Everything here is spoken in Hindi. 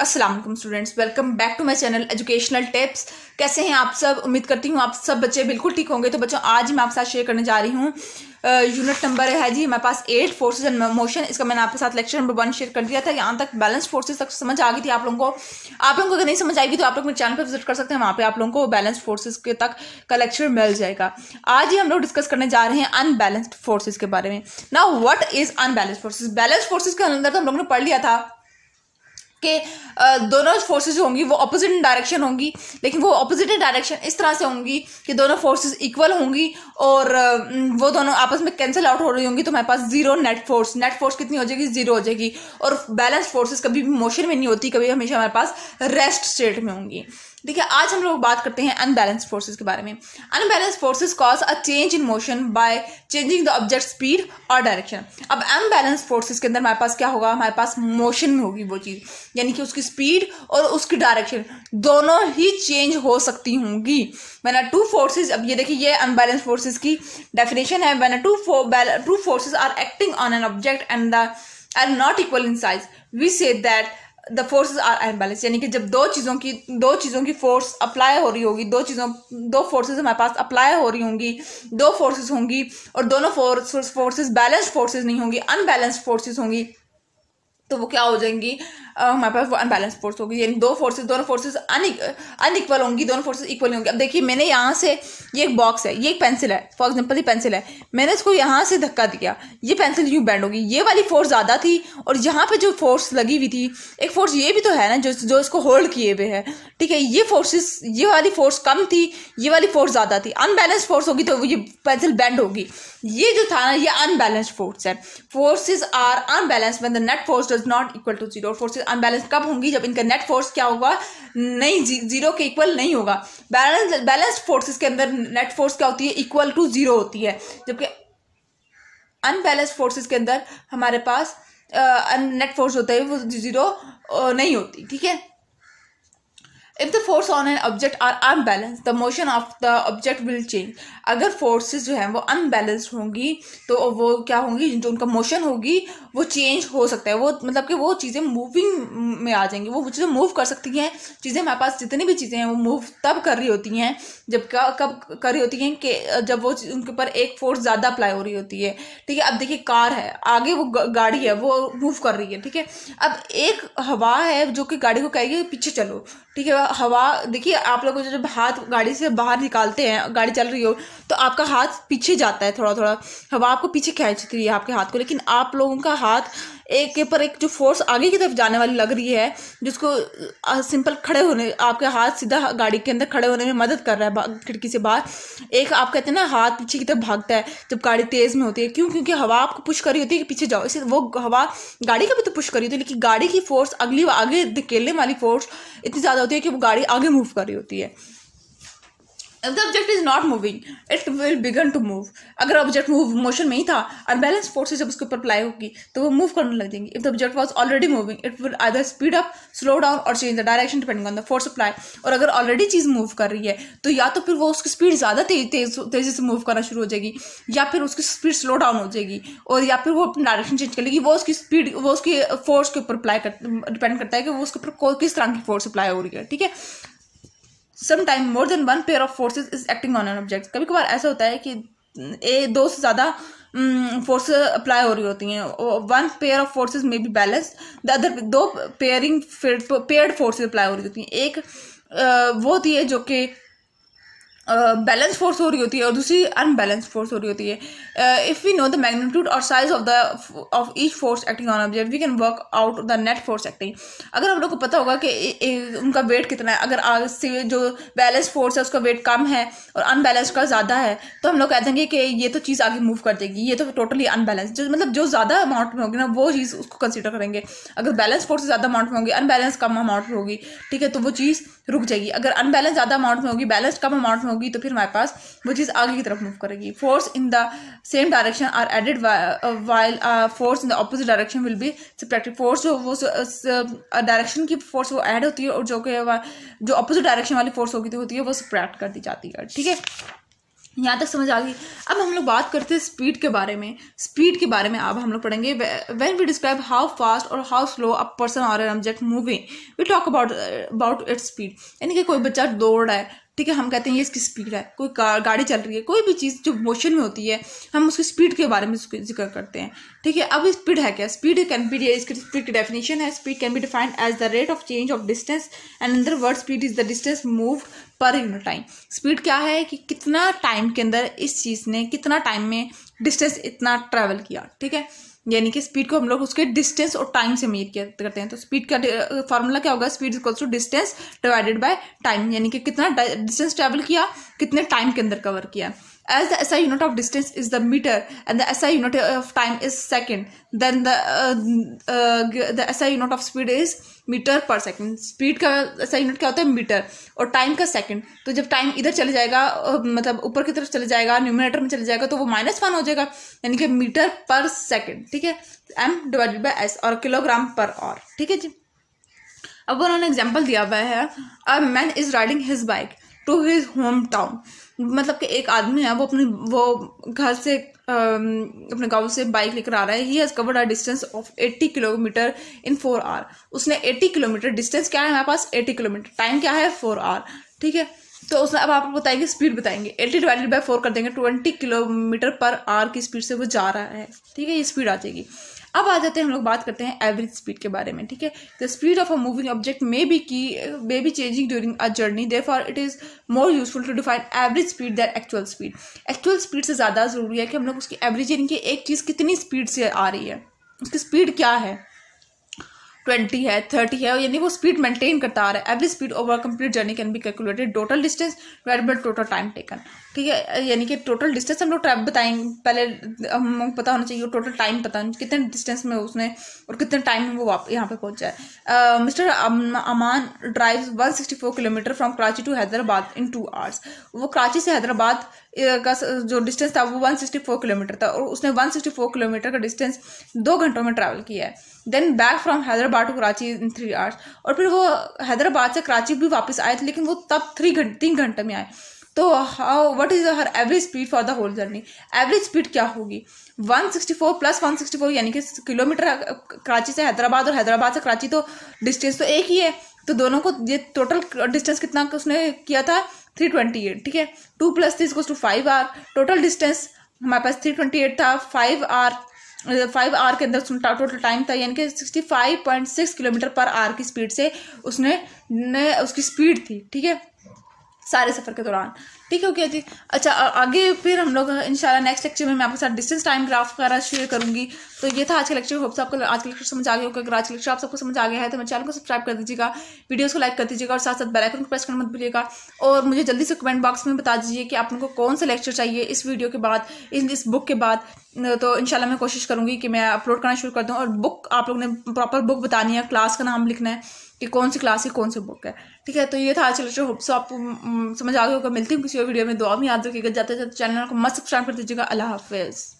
अस्सलाम वालेकुम students welcome back to my channel educational tips कैसे हैं आप सब उम्मीद करती हूँ आप सब बच्चे बिल्कुल ठीक होंगे तो बच्चों आज मैं आपके साथ शेयर करने जा रही हूँ यूनिट नंबर है जी हमारे पास एट फोर्सेज एंड मोशन इसका मैंने आपके साथ लेक्चर नंबर वन शेयर कर दिया था यहाँ तक बैलेंस फोर्सेज तक समझ आ गई थी आप लोगों को आप लोगों को अगर नहीं समझ आएगी तो आप लोग मेरे चैनल पर विजिट कर सकते हैं वहाँ पे आप लोगों को बैलेंस फोर्सेज के तक का लेक्चर मिल जाएगा आज ही हम लोग डिस्कस करने जा रहे हैं अनबैलेंस्ड फोर्सेज के बारे में ना what is unbalance forces balance forces के अंदर तो हम लोगों ने पढ़ लिया था के दोनों फोर्सेस होंगी वो अपोजिट डायरेक्शन होंगी लेकिन वो अपोजिट डायरेक्शन इस तरह से होंगी कि दोनों फोर्सेस इक्वल होंगी और वो दोनों आपस में कैंसिल आउट हो रही होंगी तो हमारे पास zero net force net force कितनी हो जाएगी जीरो हो जाएगी और बैलेंस फोर्सेस कभी भी मोशन में नहीं होती कभी हमेशा हमारे पास रेस्ट स्टेट में होंगी देखिए आज हम लोग बात करते हैं अनबैलेंस फोर्सेस के बारे में unbalance forces cause a change in motion by changing the object speed और डायरेक्शन अब अनबैलेंस फोर्सेस के अंदर हमारे पास क्या होगा हमारे पास मोशन में होगी वो चीज़ यानी कि उसकी स्पीड और उसकी डायरेक्शन दोनों ही चेंज हो सकती होंगी वैन टू फोर्सेज अब ये देखिए ये अनबैलेंस फोर्सेज की डेफिनेशन है when two two forces are acting on an object and the are not equal in size we say that the forces are unbalance यानी कि जब दो चीज़ों की दो चीज़ों की फोर्स अप्लाई हो रही होगी दो चीज़ों दो फोर्सेज हमारे पास अप्लाई हो रही होंगी दो फोर्सेज होंगी और दोनों फोर्सेज फोर्सेज बैलेंस्ड फोर्सेज नहीं होंगी अनबैलेंस्ड फोर्सेज होंगी तो वो क्या हो जाएंगी हमारे पास वो अनबैलेंस फोर्स होगी यानी दो फोर्सेज दोनों फोर्सेज अनइक्वल होंगी दोनों फोर्सेज इक्वल होंगी अब देखिए मैंने यहाँ से ये एक बॉक्स है ये एक पेंसिल है फॉर एग्जाम्पल ये पेंसिल है मैंने इसको यहाँ से धक्का दिया ये पेंसिल यूँ बैंड होगी ये वाली फोर्स ज़्यादा थी और यहाँ पर जो फोर्स लगी हुई थी एक फोर्स ये भी तो है ना जो जो इसको होल्ड किए हुए है ठीक है ये फोर्सेस ये वाली फोर्स कम थी ये वाली फोर्स ज़्यादा थी अनबैलेंस फोर्स होगी तो ये पेंसिल बैंड होगी ये जो था ना ये अनबैलेंस फोर्स है forces are unbalance when the net force does not equal to zero forces forces unbalance कब होंगी जब इनका नेट फोर्स क्या होगा नहीं जी, जीरो के इक्वल नहीं होगा बैलेंस बैलेंस्ड फोर्सेस के अंदर नेट फोर्स क्या होती है इक्वल टू जीरो होती है जबकि अनबैलेंस्ड फोर्सेस के अंदर हमारे पास नेट uh, फोर्स होता है वो जीरो नहीं होती ठीक है if the force on an object are unbalance the motion of the object will change अगर फोर्सेज जो हैं वो अनबैलेंस होंगी तो वो क्या होंगी जो उनका मोशन होगी वो चेंज हो सकता है वो मतलब कि वो चीज़ें मूविंग में आ जाएंगी वो चीज़ें मूव कर सकती हैं चीज़ें हमारे पास जितनी भी चीज़ें हैं वो मूव तब कर रही होती हैं जब क्या कब कर रही होती हैं कि जब वो उनके ऊपर एक फोर्स ज़्यादा अप्लाई हो रही होती है ठीक है अब देखिए कार है आगे वो गाड़ी है वो मूव कर रही है ठीक है अब एक हवा है जो कि गाड़ी को कहेगी पीछे चलो ठीक है हवा देखिए आप लोग जब हाथ गाड़ी से बाहर निकालते हैं गाड़ी चल रही हो तो आपका हाथ पीछे जाता है थोड़ा थोड़ा हवा आपको पीछे खींचती है आपके हाथ को लेकिन आप लोगों का हाथ एक के पर एक जो फोर्स आगे की तरफ जाने वाली लग रही है जिसको सिंपल खड़े होने आपके हाथ सीधा गाड़ी के अंदर खड़े होने में मदद कर रहा है खिड़की से बाहर एक आप कहते हैं ना हाथ पीछे की तरफ भागता है जब गाड़ी तेज़ में होती है क्यों क्योंकि हवा आपको पुश करी होती है कि पीछे जाओ इसे वो हवा गाड़ी का भी तो पुश करी होती है लेकिन गाड़ी की फोर्स अगली आगे धकेलने वाली फोर्स इतनी ज़्यादा होती है कि वो गाड़ी आगे मूव कर रही होती है if the object is not moving it will begin to move अगर ऑब्जेक्ट मूव मोशन में ही था बैलेंस फोर्सेज जब उसके ऊपर अप्लाई होगी तो वो मूव करने लग जाएंगे if the object was already moving it will either speed up slow down और change the direction depending on the force apply और अगर ऑलरेडी चीज़ मूव कर रही है तो या तो फिर वो उसकी स्पीड ज़्यादा तेज तेज़ी से मूव करना शुरू हो जाएगी या फिर उसकी स्पीड स्लो डाउन हो जाएगी और या फिर वो अपनी डायरेक्शन चेंज कर लेगी वो उसकी स्पीड वो उसकी फोर्स के ऊपर अप्लाई कर डिपेंड करता है कि वो उसके ऊपर किस तरह की फोर्स अप्लाई हो रही है ठीक है sometime more than one pair of forces is acting on an object कभी कभार ऐसा होता है कि ए दो से ज़्यादा फोर्सेज अप्लाई हो रही होती हैं वन पेयर ऑफ फोर्सेज में बी बैलेंस द अदर दो पेयरिंग पेयर्ड फोर्सेज अप्लाई हो रही होती हैं एक वो होती है जो कि बैलेंस फोर्स हो रही होती है और दूसरी अनबैलेंस फोर्स हो रही होती है if we know the magnitude और size of the of each force acting on object we can work out the net force acting अगर हम लोग को पता होगा कि ए, ए, उनका वेट कितना है अगर आग से जो बैलेंस फोर्स है उसका वेट कम है और अनबैलेंस का ज़्यादा है तो हम लोग कह देंगे कि ये तो चीज़ आगे मूव कर देगी ये तो टोटली अनबैलेंस जो मतलब जो ज़्यादा अमाउंट में होगी ना वो चीज़ उसको कंसिडर करेंगे अगर बैलेंस फोर्स ज़्यादा अमाउंट में होगी अनबैलेंस कम अमाउंट में होगी ठीक है तो वो चीज़ रुक जाएगी अगर अनबैलेंस ज़्यादा अमाउंट में होगी बैलेंस कम अमाउंट में होगी तो फिर हमारे पास वो चीज़ आगे की तरफ मूव करेगी force in the same direction are added while force in the opposite direction will be subtracted force जो वो डायरेक्शन uh, uh, की फोर्स वो ऐड होती है और जो कि uh, जो अपोजिट डायरेक्शन वाली फोर्स होगी तो होती है वो सब्ट्रैक्ट कर दी जाती है ठीक है यहाँ तक समझ आ गई अब हम लोग बात करते हैं स्पीड के बारे में स्पीड के बारे में अब हम लोग पढ़ेंगे when we describe how fast और हाउ स्लो अ पर्सन और an object moving we talk about about its speed यानी कि कोई बच्चा दौड़ रहा है ठीक है हम कहते हैं ये इसकी स्पीड है कोई गाड़ी चल रही है कोई भी चीज़ जो मोशन में होती है हम उसकी स्पीड के बारे में जिक्र करते हैं ठीक है अब स्पीड है क्या स्पीड कैन बी इसकी स्पीड की डेफिनेशन है speed can be defined as the rate of change of distance and in other word speed is the distance move per unit time speed क्या है कि कितना टाइम के अंदर इस चीज़ ने कितना टाइम में डिस्टेंस इतना ट्रैवल किया ठीक है यानी कि स्पीड को हम लोग उसके डिस्टेंस और टाइम से मेयर करते हैं तो स्पीड का फार्मूला क्या होगा speed equals to distance divided by time यानी कि कितना डिस्टेंस ट्रैवल किया कितने टाइम के अंदर कवर किया as the SI unit of distance is the meter and the SI unit of time is second, then the uh, uh, the SI unit of speed is metre per second speed का सही यूनिट क्या होता है मीटर और टाइम का सेकंड तो जब टाइम इधर चले जाएगा मतलब ऊपर की तरफ चले जाएगा न्यूमिनेटर में चले जाएगा तो वो माइनस वन हो जाएगा यानी कि मीटर पर सेकंड ठीक है एम डिवाइडेड बाय एस और किलोग्राम पर और ठीक है जी अब उन्होंने एग्जाम्पल दिया हुआ है a man is riding his bike to his home town मतलब कि एक आदमी है वो अपनी वो घर से अपने गांव से बाइक लेकर आ रहा है he has covered a distance of 80 kilometre in four hour उसने 80 किलोमीटर डिस्टेंस क्या है हमारे पास 80 किलोमीटर टाइम क्या है फोर आवर ठीक है तो उसने अब आपको बताएंगे स्पीड बताएंगे एट्टी डिवाइडेड बाई फोर कर देंगे ट्वेंटी किलोमीटर पर आवर की स्पीड से वो जा रहा है ठीक है ये स्पीड आ जाएगी अब आ जाते हैं हम लोग बात करते हैं एवरेज स्पीड के बारे में ठीक है the speed of a moving object may be की may be changing during a journey therefore it is more useful to define average speed than actual speed actual speed से ज़्यादा ज़रूरी है कि हम लोग उसकी एवरेज यानी कि एक चीज़ कितनी स्पीड से आ रही है उसकी स्पीड क्या है ट्वेंटी है थर्टी है यानी वो स्पीड मेंटेन करता आ रहा है every speed over complete journey can be calculated total distance divide by total time taken ठीक है यानी कि टोटल डिस्टेंस हम लोग ट्रैप बताएंगे पहले हम पता होना चाहिए टोटल टाइम पता होना कितने डिस्टेंस में उसने और कितने टाइम में वो यहाँ पे पहुँचा है mister Aman drive one sixty four kilometre from Karachi to Hyderabad in two hours वो कराची से हैदराबाद का जो डिस्टेंस था वो 164 किलोमीटर था और उसने 164 किलोमीटर का डिस्टेंस दो घंटों में ट्रैवल किया है then back from Hyderabad to Karachi in three hours और फिर वो हैदराबाद से कराची भी वापस आए थे लेकिन वो तब थ्री घंटे तीन घंटे में आए तो how what is her average speed for the whole journey average speed क्या होगी 164 प्लस 164 यानी कि किलोमीटर कराची से हैदराबाद और हैदराबाद से कराची तो डिस्टेंस तो एक ही है तो दोनों को ये टोटल डिस्टेंस कितना उसने किया था थ्री ट्वेंटी एट ठीक है two plus three equals to five hour total distance हमारे पास थ्री ट्वेंटी एट था फाइव आर फाइव आर के अंदर टोटल टाइम था यानी कि sixty five point six kilometre per hour की स्पीड से उसने ने उसकी स्पीड थी ठीक है सारे सफ़र के दौरान ठीक है ओके जी अच्छा आगे फिर हम लोग इंशाल्लाह नेक्स्ट लेक्चर में मैं आपके साथ डिस्टेंस टाइम ग्राफ वगैरह शेयर करूंगी तो ये था आज का लेक्चर होप्स आपको आज का लेक्चर समझ आ गया होगा अगर आज का लेक्चर आप सबको समझ आ गया है तो मेरे चैनल को सब्सक्राइब कर दीजिएगा वीडियोज़ को लाइक कर दीजिएगा और साथ साथ बेल आइकन को प्रेस करना मत भूलिएगा और मुझे जल्दी से कमेंट बॉक्स में बता दीजिए कि आप लोगों को कौन सा लेक्चर चाहिए इस वीडियो के बाद इस बुक के बाद तो इंशाल्लाह मैं कोशिश करूँगी कि मैं अपलोड करना शुरू कर दूँ और बुक आप लोग ने प्रॉपर बुक बतानी है क्लास का नाम लिखना है कि कौन सी क्लास है कौन सी बुक है ठीक है तो ये था आज लेटर होप्स आपको समझ आ गया होगा मिलती हूँ किसी और वीडियो में दुआ में याद रखिएगा जाते जाते चैनल को मस्त सब्सक्राइब कर दीजिएगा अल्लाह हाफिज़